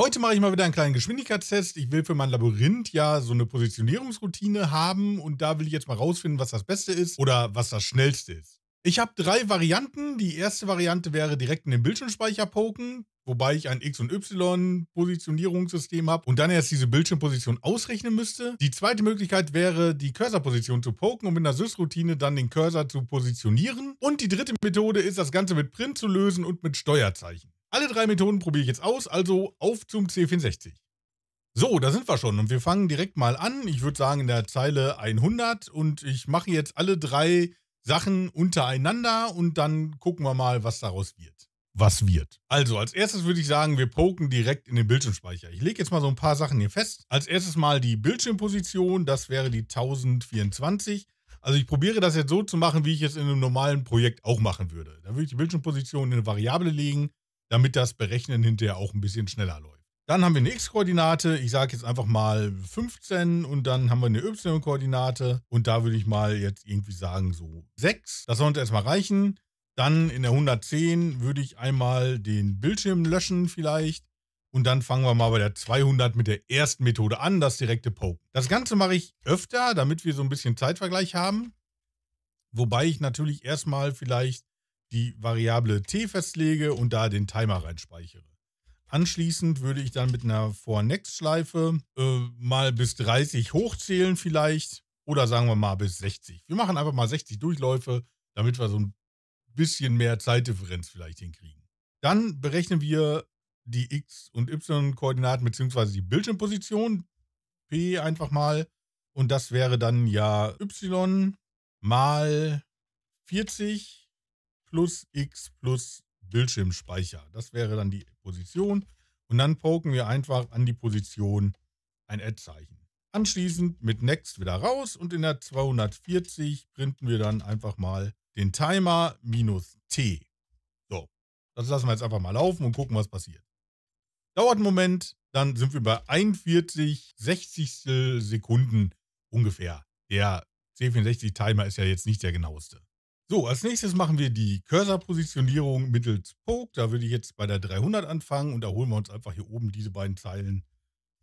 Heute mache ich mal wieder einen kleinen Geschwindigkeitstest. Ich will für mein Labyrinth ja so eine Positionierungsroutine haben und da will ich jetzt mal rausfinden, was das Beste ist oder was das Schnellste ist. Ich habe drei Varianten. Die erste Variante wäre direkt in den Bildschirmspeicher poken, wobei ich ein X- und Y-Positionierungssystem habe und dann erst diese Bildschirmposition ausrechnen müsste. Die zweite Möglichkeit wäre, die Cursorposition zu poken und mit einer Sys-Routine dann den Cursor zu positionieren. Und die dritte Methode ist, das Ganze mit Print zu lösen und mit Steuerzeichen. Alle drei Methoden probiere ich jetzt aus, also auf zum C64. So, da sind wir schon und wir fangen direkt mal an. Ich würde sagen in der Zeile 100 und ich mache jetzt alle drei Sachen untereinander und dann gucken wir mal, was daraus wird. Was wird. Also als erstes würde ich sagen, wir poken direkt in den Bildschirmspeicher. Ich lege jetzt mal so ein paar Sachen hier fest. Als erstes mal die Bildschirmposition, das wäre die 1024. Also ich probiere das jetzt so zu machen, wie ich es in einem normalen Projekt auch machen würde. Da würde ich die Bildschirmposition in eine Variable legen damit das Berechnen hinterher auch ein bisschen schneller läuft. Dann haben wir eine x-Koordinate, ich sage jetzt einfach mal 15 und dann haben wir eine y-Koordinate und da würde ich mal jetzt irgendwie sagen so 6. Das sollte erstmal reichen. Dann in der 110 würde ich einmal den Bildschirm löschen vielleicht und dann fangen wir mal bei der 200 mit der ersten Methode an, das direkte Poken. Das Ganze mache ich öfter, damit wir so ein bisschen Zeitvergleich haben. Wobei ich natürlich erstmal vielleicht die Variable t festlege und da den Timer reinspeichere. Anschließend würde ich dann mit einer For-Next-Schleife äh, mal bis 30 hochzählen vielleicht oder sagen wir mal bis 60. Wir machen einfach mal 60 Durchläufe, damit wir so ein bisschen mehr Zeitdifferenz vielleicht hinkriegen. Dann berechnen wir die x- und y-Koordinaten bzw. die Bildschirmposition, p einfach mal. Und das wäre dann ja y mal 40 plus x plus Bildschirmspeicher. Das wäre dann die Position. Und dann poken wir einfach an die Position ein Add-Zeichen. Anschließend mit Next wieder raus und in der 240 printen wir dann einfach mal den Timer minus T. So, das lassen wir jetzt einfach mal laufen und gucken, was passiert. Dauert einen Moment, dann sind wir bei 41 60 Sekunden ungefähr. Der C64-Timer ist ja jetzt nicht der genaueste. So, als nächstes machen wir die Cursor-Positionierung mittels Poke. Da würde ich jetzt bei der 300 anfangen und da holen wir uns einfach hier oben diese beiden Zeilen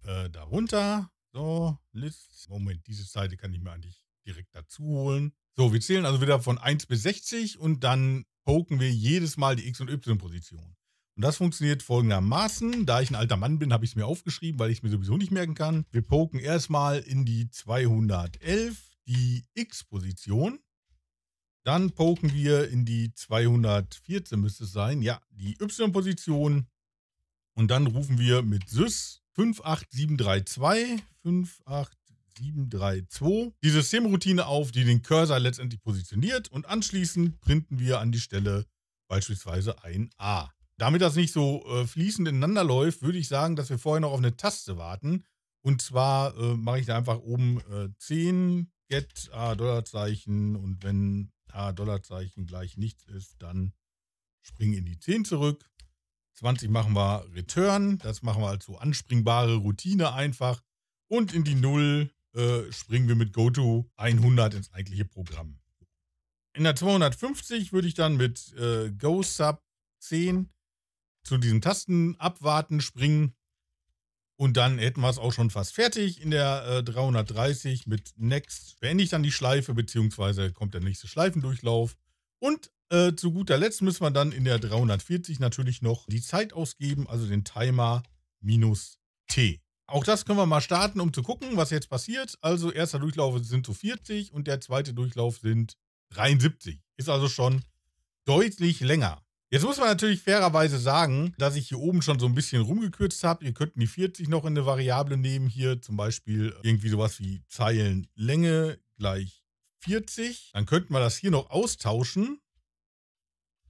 äh, darunter. So, List. Moment, diese Seite kann ich mir eigentlich direkt dazu holen. So, wir zählen also wieder von 1 bis 60 und dann poken wir jedes Mal die X- und Y-Position. Und das funktioniert folgendermaßen. Da ich ein alter Mann bin, habe ich es mir aufgeschrieben, weil ich es mir sowieso nicht merken kann. Wir poken erstmal in die 211, die X-Position. Dann poken wir in die 214 müsste es sein. Ja, die Y-Position. Und dann rufen wir mit SYS 58732 58732 die Systemroutine auf, die den Cursor letztendlich positioniert. Und anschließend printen wir an die Stelle beispielsweise ein A. Damit das nicht so äh, fließend ineinander läuft, würde ich sagen, dass wir vorher noch auf eine Taste warten. Und zwar äh, mache ich da einfach oben äh, 10 Get A Dollarzeichen und wenn da Dollarzeichen gleich nichts ist, dann springen in die 10 zurück. 20 machen wir Return. Das machen wir als so anspringbare Routine einfach. Und in die 0 äh, springen wir mit GoTo 100 ins eigentliche Programm. In der 250 würde ich dann mit äh, GoSub 10 zu diesen Tasten abwarten springen und dann hätten wir es auch schon fast fertig in der äh, 330 mit Next. Beende ich dann die Schleife, beziehungsweise kommt der nächste Schleifendurchlauf. Und äh, zu guter Letzt müssen wir dann in der 340 natürlich noch die Zeit ausgeben, also den Timer minus T. Auch das können wir mal starten, um zu gucken, was jetzt passiert. Also erster Durchlauf sind so 40 und der zweite Durchlauf sind 73. Ist also schon deutlich länger. Jetzt muss man natürlich fairerweise sagen, dass ich hier oben schon so ein bisschen rumgekürzt habe. Ihr könnt die 40 noch in eine Variable nehmen. Hier zum Beispiel irgendwie sowas wie Zeilenlänge gleich 40. Dann könnten wir das hier noch austauschen.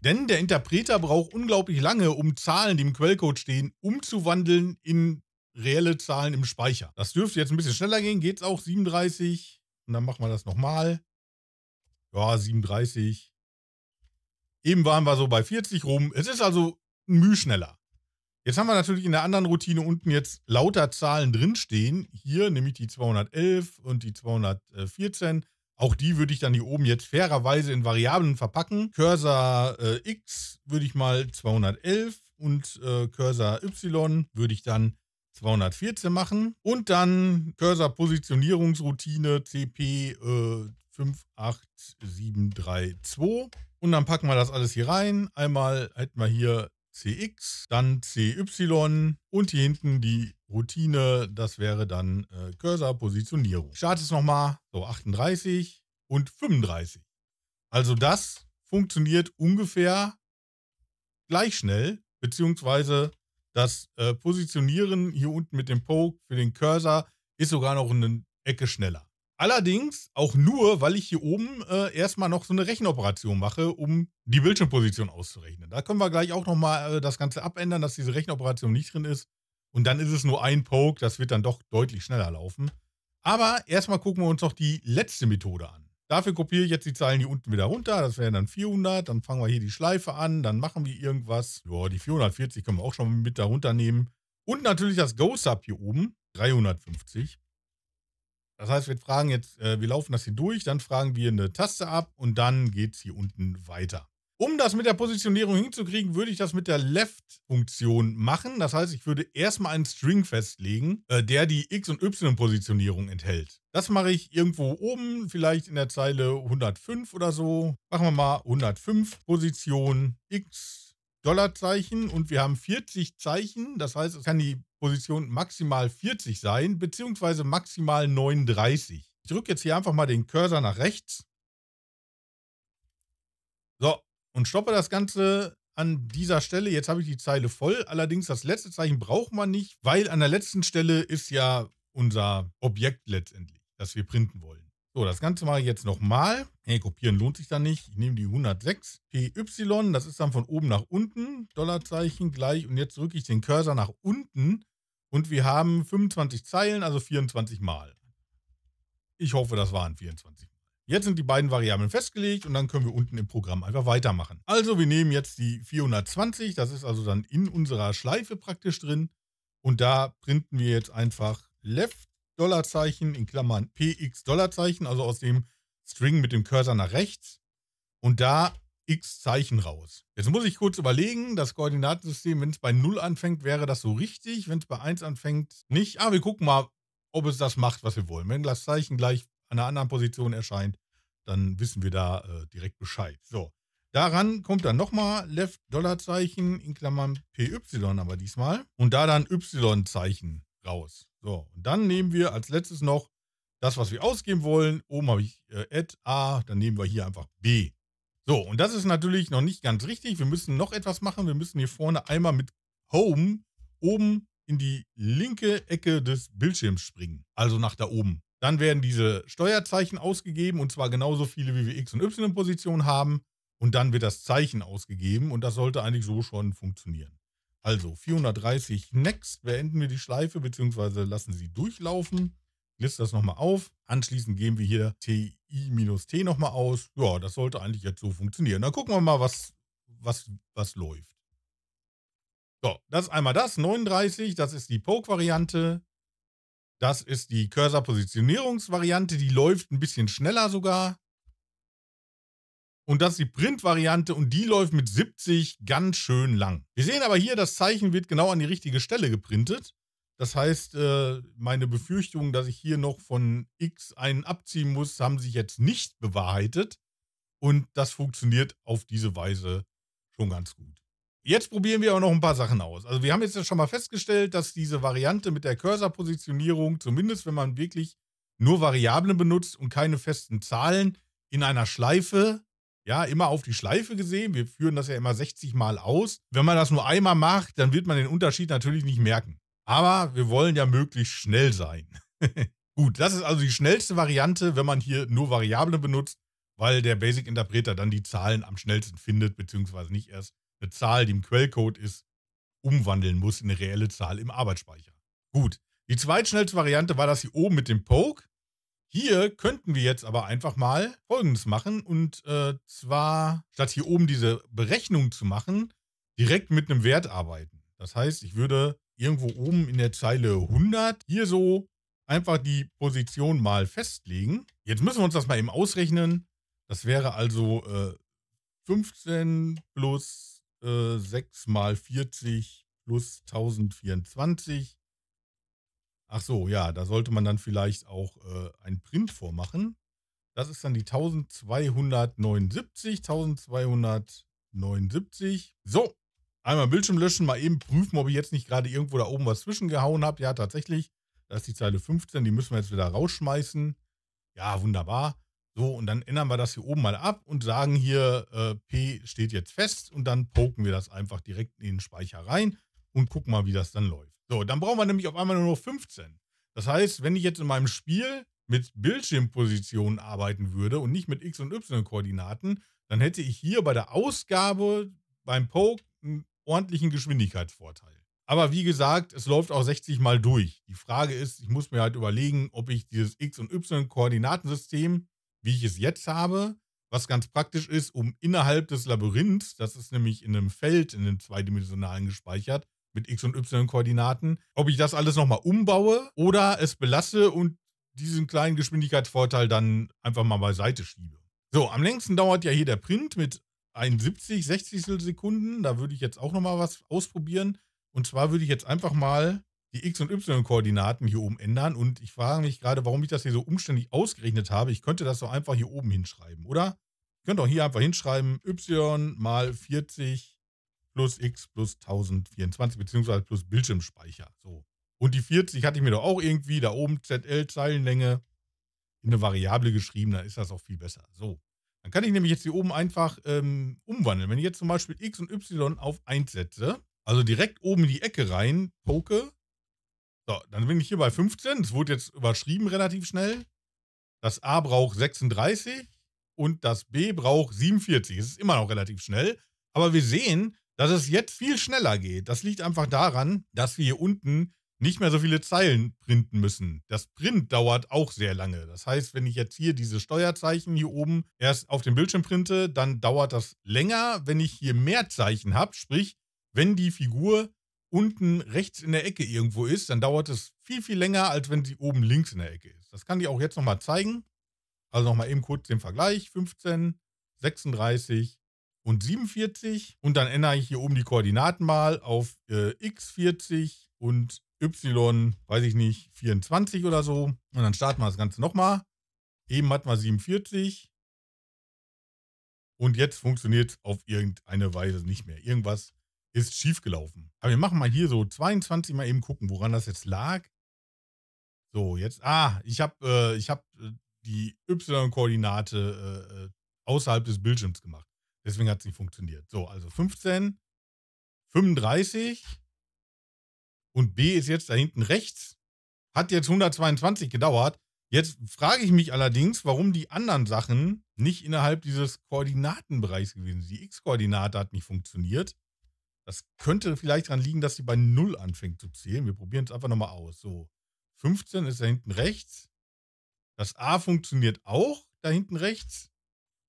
Denn der Interpreter braucht unglaublich lange, um Zahlen, die im Quellcode stehen, umzuwandeln in reelle Zahlen im Speicher. Das dürfte jetzt ein bisschen schneller gehen. Geht es auch 37? Und dann machen wir das nochmal. Ja, 37. Eben waren wir so bei 40 rum. Es ist also ein Mühe schneller. Jetzt haben wir natürlich in der anderen Routine unten jetzt lauter Zahlen drinstehen. Hier nämlich die 211 und die 214. Auch die würde ich dann hier oben jetzt fairerweise in Variablen verpacken. Cursor äh, X würde ich mal 211 und äh, Cursor Y würde ich dann 214 machen. Und dann Cursor Positionierungsroutine CP äh, 58732 und dann packen wir das alles hier rein. Einmal hätten wir hier CX, dann CY und hier hinten die Routine. Das wäre dann äh, Cursor-Positionierung. Starte es nochmal. So, 38 und 35. Also das funktioniert ungefähr gleich schnell, beziehungsweise das äh, Positionieren hier unten mit dem Poke für den Cursor ist sogar noch eine Ecke schneller. Allerdings auch nur, weil ich hier oben äh, erstmal noch so eine Rechenoperation mache, um die Bildschirmposition auszurechnen. Da können wir gleich auch nochmal äh, das Ganze abändern, dass diese Rechenoperation nicht drin ist. Und dann ist es nur ein Poke, das wird dann doch deutlich schneller laufen. Aber erstmal gucken wir uns noch die letzte Methode an. Dafür kopiere ich jetzt die Zahlen hier unten wieder runter. Das wären dann 400. Dann fangen wir hier die Schleife an. Dann machen wir irgendwas. Ja, die 440 können wir auch schon mit darunter nehmen. Und natürlich das Go-Sub hier oben. 350. Das heißt, wir fragen jetzt, äh, wir laufen das hier durch, dann fragen wir eine Taste ab und dann geht es hier unten weiter. Um das mit der Positionierung hinzukriegen, würde ich das mit der Left-Funktion machen. Das heißt, ich würde erstmal einen String festlegen, äh, der die X- und Y-Positionierung enthält. Das mache ich irgendwo oben, vielleicht in der Zeile 105 oder so. Machen wir mal 105 Position X Dollarzeichen und wir haben 40 Zeichen. Das heißt, es kann die Position maximal 40 sein, beziehungsweise maximal 39. Ich drücke jetzt hier einfach mal den Cursor nach rechts. So, und stoppe das Ganze an dieser Stelle. Jetzt habe ich die Zeile voll. Allerdings das letzte Zeichen braucht man nicht, weil an der letzten Stelle ist ja unser Objekt letztendlich, das wir printen wollen. So, das Ganze mache ich jetzt nochmal. Hey, kopieren lohnt sich da nicht. Ich nehme die 106. PY, das ist dann von oben nach unten. Dollarzeichen gleich. Und jetzt drücke ich den Cursor nach unten. Und wir haben 25 Zeilen, also 24 Mal. Ich hoffe, das waren 24 Jetzt sind die beiden Variablen festgelegt und dann können wir unten im Programm einfach weitermachen. Also wir nehmen jetzt die 420, das ist also dann in unserer Schleife praktisch drin. Und da printen wir jetzt einfach left Dollarzeichen, in Klammern PX Dollarzeichen, also aus dem String mit dem Cursor nach rechts und da X Zeichen raus. Jetzt muss ich kurz überlegen, das Koordinatensystem, wenn es bei 0 anfängt, wäre das so richtig, wenn es bei 1 anfängt, nicht. Ah, wir gucken mal, ob es das macht, was wir wollen. Wenn das Zeichen gleich an einer anderen Position erscheint, dann wissen wir da äh, direkt Bescheid. So, daran kommt dann nochmal Left Dollarzeichen in Klammern PY aber diesmal und da dann Y-Zeichen raus. So, und dann nehmen wir als letztes noch das, was wir ausgeben wollen. Oben habe ich äh, add A, dann nehmen wir hier einfach B. So, und das ist natürlich noch nicht ganz richtig. Wir müssen noch etwas machen. Wir müssen hier vorne einmal mit Home oben in die linke Ecke des Bildschirms springen. Also nach da oben. Dann werden diese Steuerzeichen ausgegeben und zwar genauso viele, wie wir X- und Y-Positionen haben. Und dann wird das Zeichen ausgegeben und das sollte eigentlich so schon funktionieren. Also 430 Next, beenden wir die Schleife bzw. lassen sie durchlaufen. List das nochmal auf. Anschließend geben wir hier TI-T nochmal aus. Ja, das sollte eigentlich jetzt so funktionieren. Dann gucken wir mal, was, was, was läuft. So, das ist einmal das, 39, das ist die Poke-Variante. Das ist die cursor positionierungs variante die läuft ein bisschen schneller sogar. Und das ist die Print-Variante und die läuft mit 70 ganz schön lang. Wir sehen aber hier, das Zeichen wird genau an die richtige Stelle geprintet. Das heißt, äh, meine Befürchtungen, dass ich hier noch von X einen abziehen muss, haben sich jetzt nicht bewahrheitet. Und das funktioniert auf diese Weise schon ganz gut. Jetzt probieren wir aber noch ein paar Sachen aus. Also wir haben jetzt schon mal festgestellt, dass diese Variante mit der Cursor-Positionierung, zumindest wenn man wirklich nur Variablen benutzt und keine festen Zahlen, in einer Schleife ja, immer auf die Schleife gesehen. Wir führen das ja immer 60 Mal aus. Wenn man das nur einmal macht, dann wird man den Unterschied natürlich nicht merken. Aber wir wollen ja möglichst schnell sein. Gut, das ist also die schnellste Variante, wenn man hier nur Variablen benutzt, weil der Basic Interpreter dann die Zahlen am schnellsten findet, beziehungsweise nicht erst eine Zahl, die im Quellcode ist, umwandeln muss in eine reelle Zahl im Arbeitsspeicher. Gut, die zweitschnellste Variante war das hier oben mit dem Poke. Hier könnten wir jetzt aber einfach mal Folgendes machen und äh, zwar, statt hier oben diese Berechnung zu machen, direkt mit einem Wert arbeiten. Das heißt, ich würde irgendwo oben in der Zeile 100 hier so einfach die Position mal festlegen. Jetzt müssen wir uns das mal eben ausrechnen. Das wäre also äh, 15 plus äh, 6 mal 40 plus 1024 Ach so, ja, da sollte man dann vielleicht auch äh, ein Print vormachen. Das ist dann die 1279, 1279. So, einmal Bildschirm löschen, mal eben prüfen, ob ich jetzt nicht gerade irgendwo da oben was zwischengehauen habe. Ja, tatsächlich, das ist die Zeile 15, die müssen wir jetzt wieder rausschmeißen. Ja, wunderbar. So, und dann ändern wir das hier oben mal ab und sagen hier, äh, P steht jetzt fest und dann poken wir das einfach direkt in den Speicher rein und gucken mal, wie das dann läuft. So, dann brauchen wir nämlich auf einmal nur noch 15. Das heißt, wenn ich jetzt in meinem Spiel mit Bildschirmpositionen arbeiten würde und nicht mit X- und Y-Koordinaten, dann hätte ich hier bei der Ausgabe beim Poke einen ordentlichen Geschwindigkeitsvorteil. Aber wie gesagt, es läuft auch 60 Mal durch. Die Frage ist, ich muss mir halt überlegen, ob ich dieses X- und Y-Koordinatensystem, wie ich es jetzt habe, was ganz praktisch ist, um innerhalb des Labyrinths, das ist nämlich in einem Feld, in einem zweidimensionalen gespeichert, mit X und Y-Koordinaten, ob ich das alles nochmal umbaue oder es belasse und diesen kleinen Geschwindigkeitsvorteil dann einfach mal beiseite schiebe. So, am längsten dauert ja hier der Print mit 71 60 Sekunden. Da würde ich jetzt auch nochmal was ausprobieren. Und zwar würde ich jetzt einfach mal die X- und Y-Koordinaten hier oben ändern. Und ich frage mich gerade, warum ich das hier so umständlich ausgerechnet habe. Ich könnte das doch einfach hier oben hinschreiben, oder? Ich könnte auch hier einfach hinschreiben, Y mal 40 plus X plus 1024, beziehungsweise halt plus Bildschirmspeicher. So. Und die 40 hatte ich mir doch auch irgendwie da oben ZL Zeilenlänge in eine Variable geschrieben, dann ist das auch viel besser. So. Dann kann ich nämlich jetzt hier oben einfach ähm, umwandeln. Wenn ich jetzt zum Beispiel X und Y auf 1 setze, also direkt oben in die Ecke rein poke, so, dann bin ich hier bei 15. Es wurde jetzt überschrieben relativ schnell. Das A braucht 36 und das B braucht 47. Es ist immer noch relativ schnell. Aber wir sehen, dass es jetzt viel schneller geht, das liegt einfach daran, dass wir hier unten nicht mehr so viele Zeilen printen müssen. Das Print dauert auch sehr lange. Das heißt, wenn ich jetzt hier diese Steuerzeichen hier oben erst auf dem Bildschirm printe, dann dauert das länger. Wenn ich hier mehr Zeichen habe, sprich, wenn die Figur unten rechts in der Ecke irgendwo ist, dann dauert es viel, viel länger, als wenn sie oben links in der Ecke ist. Das kann ich auch jetzt nochmal zeigen. Also nochmal eben kurz den Vergleich. 15, 36, und 47 und dann ändere ich hier oben die Koordinaten mal auf äh, x40 und y, weiß ich nicht, 24 oder so. Und dann starten wir das Ganze nochmal. Eben hatten wir 47 und jetzt funktioniert es auf irgendeine Weise nicht mehr. Irgendwas ist schiefgelaufen. Aber wir machen mal hier so 22 mal eben gucken, woran das jetzt lag. So, jetzt, ah, ich habe äh, hab, äh, die y-Koordinate äh, äh, außerhalb des Bildschirms gemacht. Deswegen hat es nicht funktioniert. So, also 15, 35 und B ist jetzt da hinten rechts. Hat jetzt 122 gedauert. Jetzt frage ich mich allerdings, warum die anderen Sachen nicht innerhalb dieses Koordinatenbereichs gewesen sind. Die X-Koordinate hat nicht funktioniert. Das könnte vielleicht daran liegen, dass sie bei 0 anfängt zu zählen. Wir probieren es einfach nochmal aus. So, 15 ist da hinten rechts. Das A funktioniert auch da hinten rechts.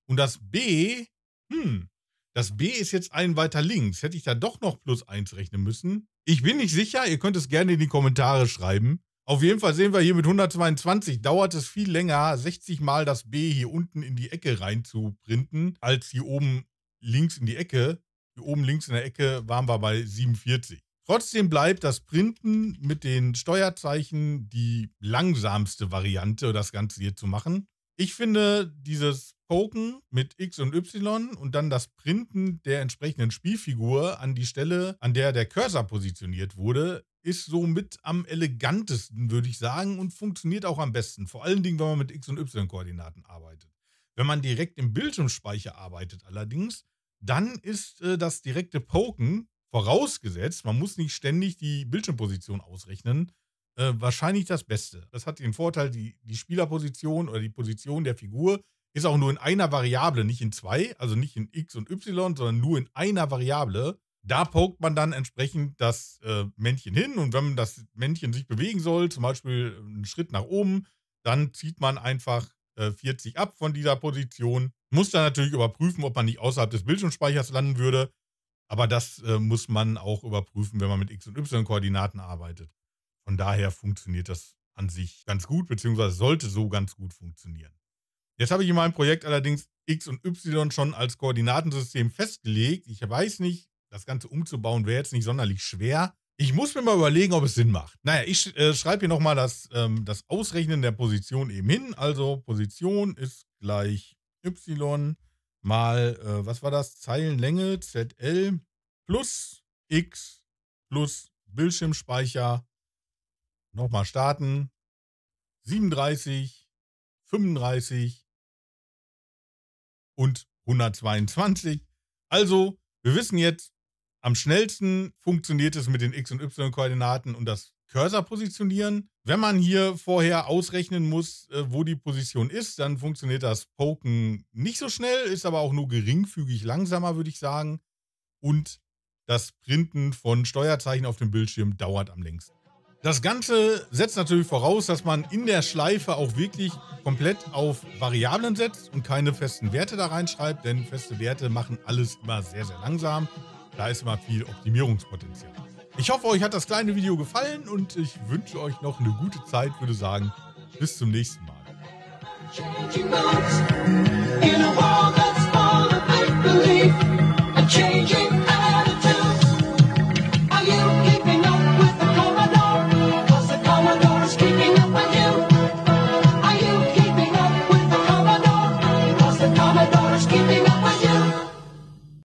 Und das B hm, das B ist jetzt ein weiter links. Hätte ich da doch noch plus 1 rechnen müssen? Ich bin nicht sicher. Ihr könnt es gerne in die Kommentare schreiben. Auf jeden Fall sehen wir hier mit 122 dauert es viel länger, 60 mal das B hier unten in die Ecke rein zu printen, als hier oben links in die Ecke. Hier oben links in der Ecke waren wir bei 47. Trotzdem bleibt das Printen mit den Steuerzeichen die langsamste Variante, das Ganze hier zu machen. Ich finde dieses Poken mit X und Y und dann das Printen der entsprechenden Spielfigur an die Stelle, an der der Cursor positioniert wurde, ist somit am elegantesten, würde ich sagen, und funktioniert auch am besten. Vor allen Dingen, wenn man mit X- und Y-Koordinaten arbeitet. Wenn man direkt im Bildschirmspeicher arbeitet allerdings, dann ist äh, das direkte Poken vorausgesetzt, man muss nicht ständig die Bildschirmposition ausrechnen, äh, wahrscheinlich das Beste. Das hat den Vorteil, die, die Spielerposition oder die Position der Figur ist auch nur in einer Variable, nicht in zwei, also nicht in x und y, sondern nur in einer Variable. Da pokt man dann entsprechend das äh, Männchen hin und wenn das Männchen sich bewegen soll, zum Beispiel einen Schritt nach oben, dann zieht man einfach äh, 40 ab von dieser Position. Muss dann natürlich überprüfen, ob man nicht außerhalb des Bildschirmspeichers landen würde. Aber das äh, muss man auch überprüfen, wenn man mit X- und Y-Koordinaten arbeitet. Von daher funktioniert das an sich ganz gut, beziehungsweise sollte so ganz gut funktionieren. Jetzt habe ich in meinem Projekt allerdings X und Y schon als Koordinatensystem festgelegt. Ich weiß nicht, das Ganze umzubauen wäre jetzt nicht sonderlich schwer. Ich muss mir mal überlegen, ob es Sinn macht. Naja, ich äh, schreibe hier nochmal das, ähm, das Ausrechnen der Position eben hin. Also Position ist gleich Y mal, äh, was war das? Zeilenlänge ZL plus X plus Bildschirmspeicher Nochmal starten. 37, 35 und 122. Also, wir wissen jetzt, am schnellsten funktioniert es mit den X- und Y-Koordinaten und das Cursor positionieren. Wenn man hier vorher ausrechnen muss, äh, wo die Position ist, dann funktioniert das Poken nicht so schnell, ist aber auch nur geringfügig langsamer, würde ich sagen. Und das Printen von Steuerzeichen auf dem Bildschirm dauert am längsten. Das Ganze setzt natürlich voraus, dass man in der Schleife auch wirklich komplett auf Variablen setzt und keine festen Werte da reinschreibt, denn feste Werte machen alles immer sehr, sehr langsam. Da ist immer viel Optimierungspotenzial. Ich hoffe, euch hat das kleine Video gefallen und ich wünsche euch noch eine gute Zeit, würde sagen. Bis zum nächsten Mal.